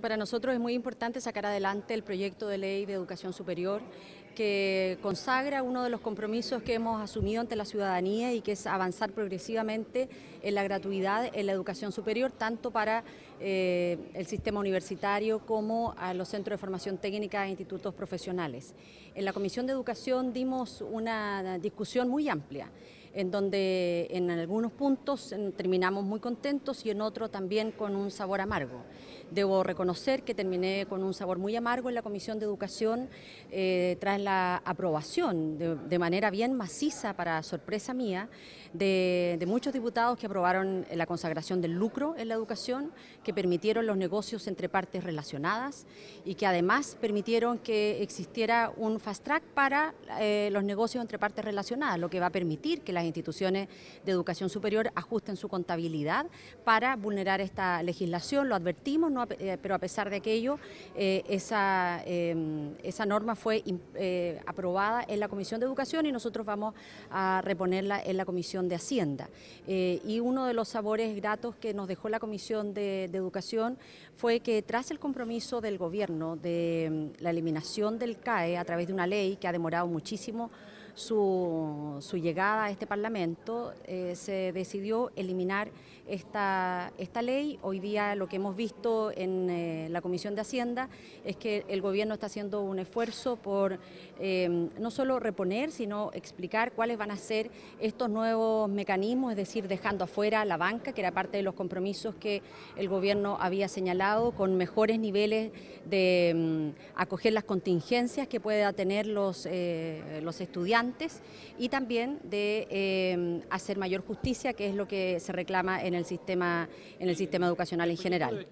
para nosotros es muy importante sacar adelante el proyecto de ley de educación superior que consagra uno de los compromisos que hemos asumido ante la ciudadanía y que es avanzar progresivamente en la gratuidad en la educación superior, tanto para eh, el sistema universitario como a los centros de formación técnica e institutos profesionales. En la Comisión de Educación dimos una discusión muy amplia en donde en algunos puntos terminamos muy contentos y en otros también con un sabor amargo. Debo reconocer que terminé con un sabor muy amargo en la Comisión de Educación eh, tras la aprobación de, manera bien maciza, para sorpresa mía, de, muchos diputados que aprobaron la consagración del lucro en la educación, que permitieron los negocios entre partes relacionadas y que además permitieron que existiera un fast track para eh, los negocios entre partes relacionadas, lo que va a permitir que la instituciones de educación superior ajusten su contabilidad para vulnerar esta legislación. Lo advertimos, eh, pero a pesar de aquello, eh, esa, eh, esa norma fue aprobada en la Comisión de Educación y nosotros vamos a reponerla en la Comisión de Hacienda. y uno de los sabores gratos que nos dejó la Comisión de Educación fue que tras el compromiso del gobierno de mm, la eliminación del CAE a través de una ley que ha demorado muchísimo su, llegada a este Parlamento, eh, se decidió eliminar esta, esta ley. Hoy día lo que hemos visto en eh, la Comisión de Hacienda es que el Gobierno está haciendo un esfuerzo por em, no solo reponer, sino explicar cuáles van a ser estos nuevos mecanismos, es decir, dejando afuera la banca, que era parte de los compromisos que el Gobierno había señalado, con mejores niveles de em, acoger las contingencias que pueda tener los, eh, los estudiantes y también de em, hacer mayor justicia, que es lo que se reclama en en el sistema educacional en general.